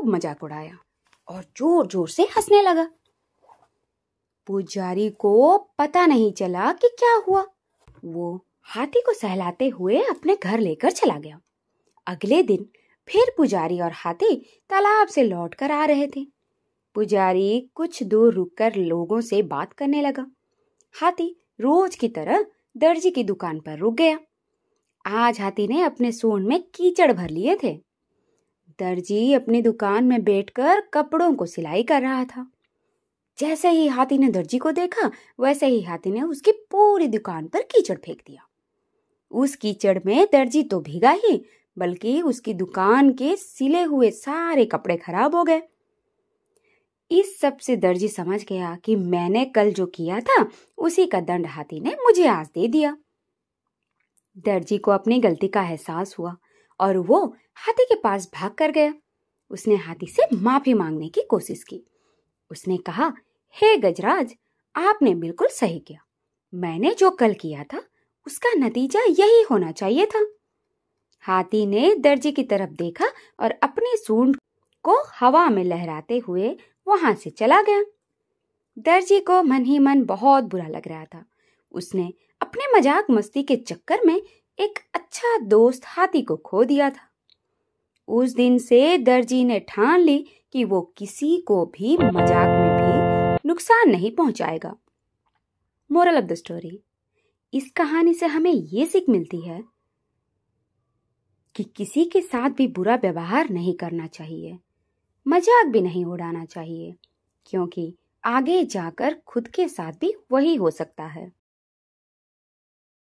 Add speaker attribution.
Speaker 1: खूब मजाक उड़ाया और जोर जोर से हंसने लगा पुजारी को पता नहीं चला कि क्या हुआ वो हाथी को सहलाते हुए अपने घर लेकर चला गया अगले दिन फिर पुजारी और हाथी तालाब से लौट कर आ रहे थे पुजारी कुछ दूर रुककर लोगों से बात करने लगा हाथी रोज की तरह दर्जी की दुकान पर रुक गया आज हाथी ने अपने सोन में कीचड़ भर लिए थे दर्जी अपनी दुकान में बैठकर कपड़ों को सिलाई कर रहा था जैसे ही हाथी ने दर्जी को देखा वैसे ही हाथी ने उसकी पूरी दुकान पर कीचड़ फेंक दिया उस कीचड़ में दर्जी तो भीगा ही बल्कि उसकी दुकान के सिले हुए सारे कपड़े खराब हो गए इस सब से दर्जी समझ गया कि मैंने कल जो किया था उसी का दंड हाथी ने मुझे आज दे दिया दर्जी को अपनी गलती का एहसास हुआ और वो हाथी के पास भाग कर गया उसने हाथी से माफी मांगने की कोशिश की उसने कहा हे hey गजराज आपने बिल्कुल सही किया मैंने जो कल किया था उसका नतीजा यही होना चाहिए था हाथी ने दर्जी की तरफ देखा और अपने सूंड को हवा में लहराते हुए वहां से चला गया दर्जी को मन ही मन बहुत बुरा लग रहा था उसने अपने मजाक मस्ती के चक्कर में एक अच्छा दोस्त हाथी को खो दिया था उस दिन से दर्जी ने ठान ली कि वो किसी को भी मजाक में भी नुकसान नहीं पहुंचाएगा मोरल ऑफ द स्टोरी इस कहानी से हमें ये सीख मिलती है कि किसी के साथ भी बुरा व्यवहार नहीं करना चाहिए मजाक भी नहीं उड़ाना चाहिए क्योंकि आगे जाकर खुद के साथ भी वही हो सकता है